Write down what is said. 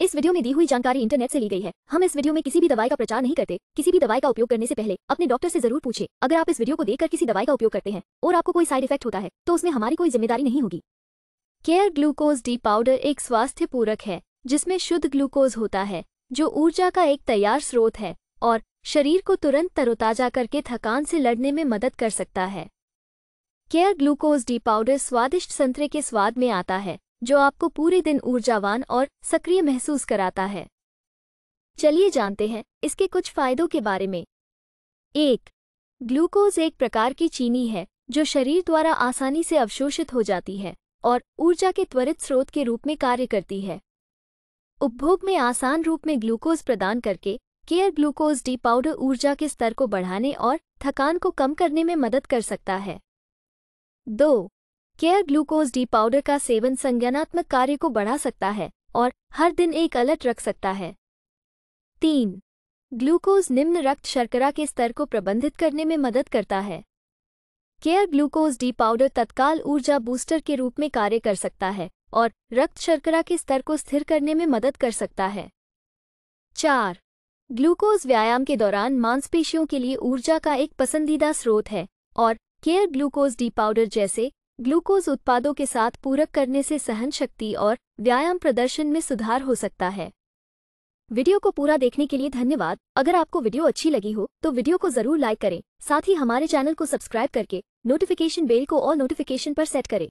इस वीडियो में दी हुई जानकारी इंटरनेट से ली गई है हम इस वीडियो में किसी भी दवाई का प्रचार नहीं करते किसी भी दवाई का उपयोग करने से पहले अपने डॉक्टर से जरूर पूछे अगर आप इस वीडियो को देखकर किसी दवाई का उपयोग करते हैं और आपको कोई साइड इफेक्ट होता है तो उसमें हमारी कोई जिम्मेदारी नहीं होगी केयर ग्लूकोज डी पाउडर एक स्वास्थ्य पूरक है जिसमें शुद्ध ग्लूकोज होता है जो ऊर्जा का एक तैयार स्रोत है और शरीर को तुरंत तरोताजा करके थकान से लड़ने में मदद कर सकता है केयर ग्लूकोज डी पाउडर स्वादिष्ट संतरे के स्वाद में आता है जो आपको पूरे दिन ऊर्जावान और सक्रिय महसूस कराता है चलिए जानते हैं इसके कुछ फायदों के बारे में एक ग्लूकोज एक प्रकार की चीनी है जो शरीर द्वारा आसानी से अवशोषित हो जाती है और ऊर्जा के त्वरित स्रोत के रूप में कार्य करती है उपभोग में आसान रूप में ग्लूकोज प्रदान करके केयर ग्लूकोज डी पाउडर ऊर्जा के स्तर को बढ़ाने और थकान को कम करने में मदद कर सकता है दो केयर ग्लूकोज डी पाउडर का सेवन संज्ञानात्मक कार्य को बढ़ा सकता है और हर दिन एक अलर्ट रख सकता है तीन ग्लूकोज निम्न रक्त शर्करा के स्तर को प्रबंधित करने में मदद करता है केयर ग्लूकोज डी पाउडर तत्काल ऊर्जा बूस्टर के रूप में कार्य कर सकता है और रक्त शर्करा के स्तर को स्थिर करने में मदद कर सकता है चार ग्लूकोज व्यायाम के दौरान मांसपेशियों के लिए ऊर्जा का एक पसंदीदा स्रोत है और केयर ग्लूकोज डी पाउडर जैसे ग्लूकोज उत्पादों के साथ पूरक करने से सहन शक्ति और व्यायाम प्रदर्शन में सुधार हो सकता है वीडियो को पूरा देखने के लिए धन्यवाद अगर आपको वीडियो अच्छी लगी हो तो वीडियो को जरूर लाइक करें साथ ही हमारे चैनल को सब्सक्राइब करके नोटिफिकेशन बेल को ऑल नोटिफिकेशन पर सेट करें